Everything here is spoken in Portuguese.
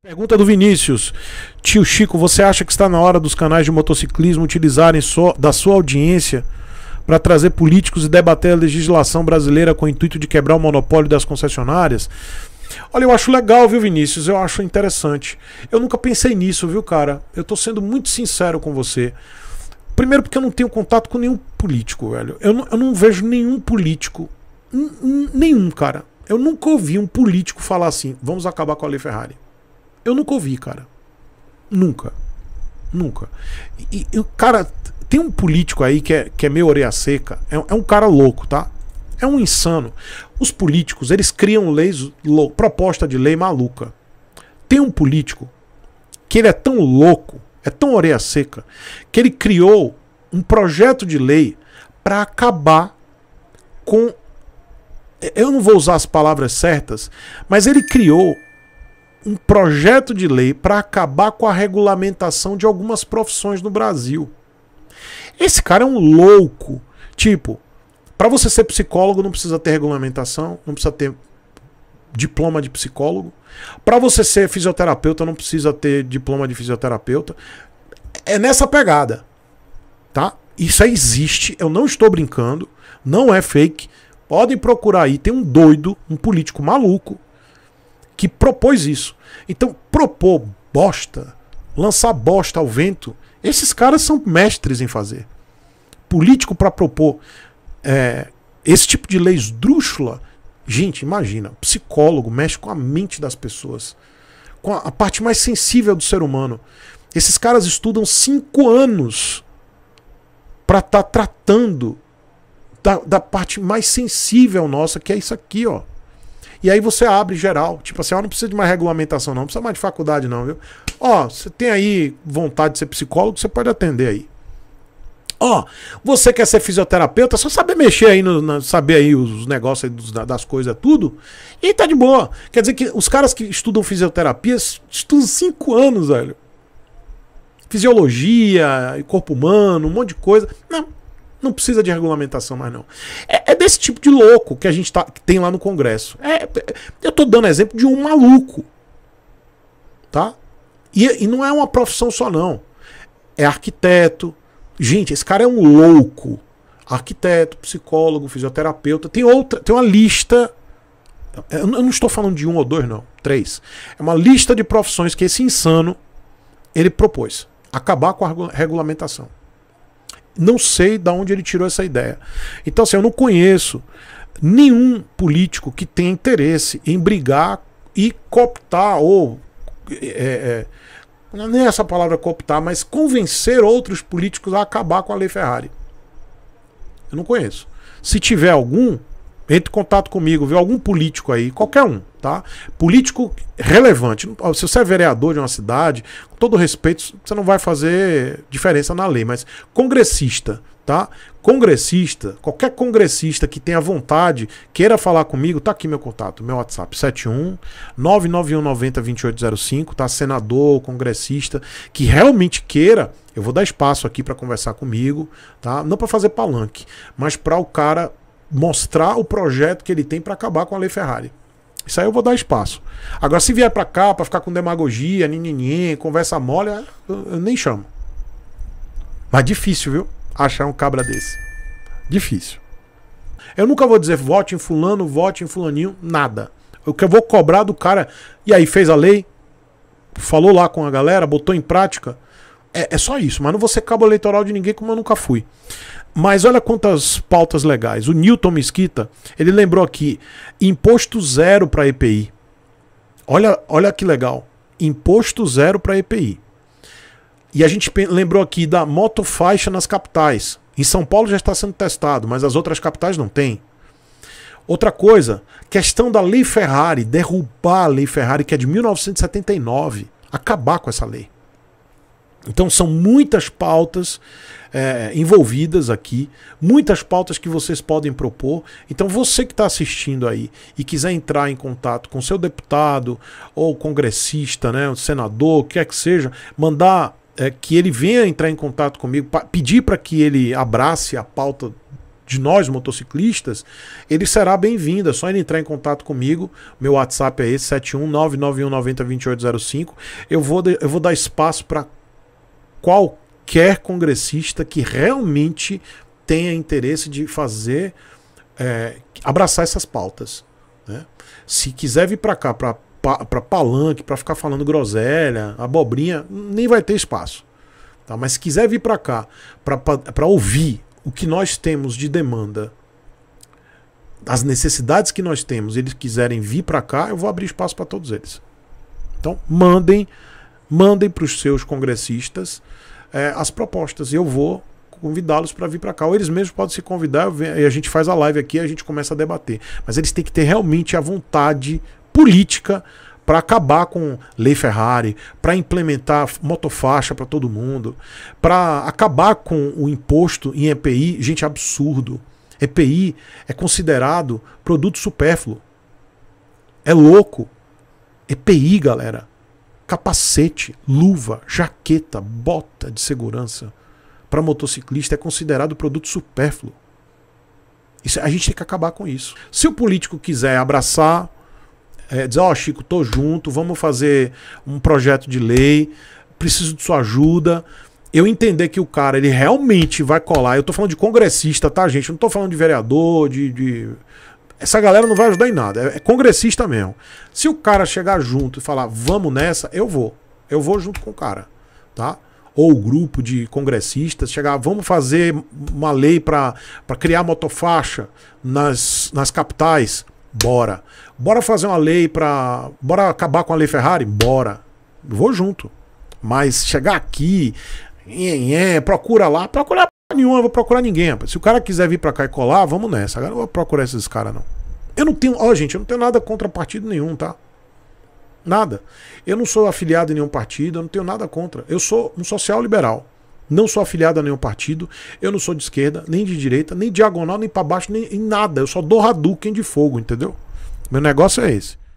Pergunta do Vinícius. Tio Chico, você acha que está na hora dos canais de motociclismo utilizarem só da sua audiência para trazer políticos e debater a legislação brasileira com o intuito de quebrar o monopólio das concessionárias? Olha, eu acho legal, viu, Vinícius? Eu acho interessante. Eu nunca pensei nisso, viu, cara? Eu tô sendo muito sincero com você. Primeiro, porque eu não tenho contato com nenhum político, velho. Eu não, eu não vejo nenhum político. Nenhum, cara. Eu nunca ouvi um político falar assim: vamos acabar com a Lei Ferrari. Eu nunca ouvi, cara. Nunca. Nunca. E, e cara, tem um político aí que é, que é meio orelha seca. É, é um cara louco, tá? É um insano. Os políticos, eles criam leis, proposta de lei maluca. Tem um político que ele é tão louco, é tão orelha seca, que ele criou um projeto de lei para acabar com. É, eu não vou usar as palavras certas, mas ele criou um projeto de lei para acabar com a regulamentação de algumas profissões no Brasil. Esse cara é um louco. Tipo, para você ser psicólogo não precisa ter regulamentação, não precisa ter diploma de psicólogo. Para você ser fisioterapeuta não precisa ter diploma de fisioterapeuta. É nessa pegada. Tá? Isso aí existe, eu não estou brincando, não é fake. Podem procurar aí, tem um doido, um político maluco que propôs isso. Então, propor bosta, lançar bosta ao vento, esses caras são mestres em fazer. Político para propor é, esse tipo de lei esdrúxula, gente, imagina, psicólogo mexe com a mente das pessoas, com a, a parte mais sensível do ser humano. Esses caras estudam cinco anos para estar tá tratando da, da parte mais sensível nossa, que é isso aqui, ó. E aí você abre geral. Tipo assim, ó, não precisa de mais regulamentação, não. Não precisa mais de faculdade, não, viu? Ó, você tem aí vontade de ser psicólogo, você pode atender aí. Ó, você quer ser fisioterapeuta, só saber mexer aí, no, na, saber aí os negócios aí dos, das coisas, tudo. E tá de boa. Quer dizer que os caras que estudam fisioterapia estudam cinco anos, velho. Fisiologia, corpo humano, um monte de coisa. Não, não precisa de regulamentação mais, não. É, é desse tipo de louco que a gente tá, que tem lá no Congresso. É, é, eu tô dando exemplo de um maluco. Tá? E, e não é uma profissão só, não. É arquiteto. Gente, esse cara é um louco. Arquiteto, psicólogo, fisioterapeuta. Tem outra, tem uma lista. Eu não estou falando de um ou dois, não. Três. É uma lista de profissões que esse insano ele propôs. Acabar com a regulamentação. Não sei de onde ele tirou essa ideia. Então, assim, eu não conheço nenhum político que tenha interesse em brigar e cooptar ou. É, é, nem é essa palavra cooptar, mas convencer outros políticos a acabar com a Lei Ferrari. Eu não conheço. Se tiver algum, entre em contato comigo, viu? Algum político aí, qualquer um, tá? Político relevante. Se você é vereador de uma cidade, com todo respeito, você não vai fazer diferença na lei, mas congressista, tá? Congressista, qualquer congressista que tenha vontade, queira falar comigo, tá aqui meu contato, meu WhatsApp, 71 991 2805, tá? Senador, congressista que realmente queira, eu vou dar espaço aqui para conversar comigo, tá? Não para fazer palanque, mas para o cara mostrar o projeto que ele tem para acabar com a Lei Ferrari. Isso aí eu vou dar espaço. Agora, se vier para cá para ficar com demagogia, nininhim, conversa mole, é, eu nem chamo. Mas difícil, viu? Achar um cabra desse. Difícil. Eu nunca vou dizer vote em fulano, vote em fulaninho, nada. O que eu vou cobrar do cara. E aí, fez a lei? Falou lá com a galera, botou em prática? É, é só isso, mas não vou ser cabo eleitoral de ninguém como eu nunca fui. Mas olha quantas pautas legais. O Newton Mesquita, ele lembrou aqui, imposto zero para EPI. Olha, olha que legal. Imposto zero para EPI. E a gente lembrou aqui da motofaixa nas capitais. Em São Paulo já está sendo testado, mas as outras capitais não tem. Outra coisa, questão da Lei Ferrari, derrubar a Lei Ferrari, que é de 1979, acabar com essa lei. Então são muitas pautas é, envolvidas aqui, muitas pautas que vocês podem propor. Então você que está assistindo aí e quiser entrar em contato com seu deputado ou congressista, né, senador, quer é que seja, mandar é, que ele venha entrar em contato comigo, pa pedir para que ele abrace a pauta de nós motociclistas, ele será bem-vindo. É só ele entrar em contato comigo. Meu WhatsApp é esse, 71991902805. Eu vou, eu vou dar espaço para qualquer congressista que realmente tenha interesse de fazer, é, abraçar essas pautas. Né? Se quiser vir para cá, para para palanque, para ficar falando groselha, abobrinha, nem vai ter espaço. Tá? Mas se quiser vir para cá, para ouvir o que nós temos de demanda, as necessidades que nós temos, eles quiserem vir para cá, eu vou abrir espaço para todos eles. Então, mandem mandem para os seus congressistas é, as propostas. Eu vou convidá-los para vir para cá. Ou eles mesmos podem se convidar e a gente faz a live aqui e a gente começa a debater. Mas eles têm que ter realmente a vontade política para acabar com lei Ferrari, para implementar motofaixa para todo mundo, para acabar com o imposto em EPI, gente, absurdo. EPI é considerado produto supérfluo. É louco. EPI, galera capacete, luva, jaqueta, bota de segurança para motociclista é considerado produto supérfluo. Isso, a gente tem que acabar com isso. Se o político quiser abraçar, é, dizer, ó oh, Chico, tô junto, vamos fazer um projeto de lei, preciso de sua ajuda. Eu entender que o cara ele realmente vai colar. Eu tô falando de congressista, tá, gente? Eu não tô falando de vereador, de, de essa galera não vai ajudar em nada. É, é, congressista mesmo. Se o cara chegar junto e falar, vamos nessa, eu vou. Eu vou junto com o cara. Tá? Ou o grupo de congressistas chegar, vamos fazer uma lei para criar motofaixa nas, nas capitais. Bora. Bora fazer uma lei para. Bora acabar com a lei Ferrari? Bora. vou junto. Mas chegar aqui, é, é, procura lá, procura nenhuma, eu vou procurar ninguém, rapaz. Se o cara quiser vir pra cá e colar, vamos nessa. Agora eu não vou procurar esses caras, não. Eu não tenho. Ó, oh, gente, eu não tenho nada contra partido nenhum, tá? Nada. Eu não sou afiliado em nenhum partido, eu não tenho nada contra. Eu sou um social liberal. Não sou afiliado a nenhum partido, eu não sou de esquerda, nem de direita, nem diagonal, nem para baixo, nem em nada. Eu só dou Hadouken de fogo, entendeu? Meu negócio é esse.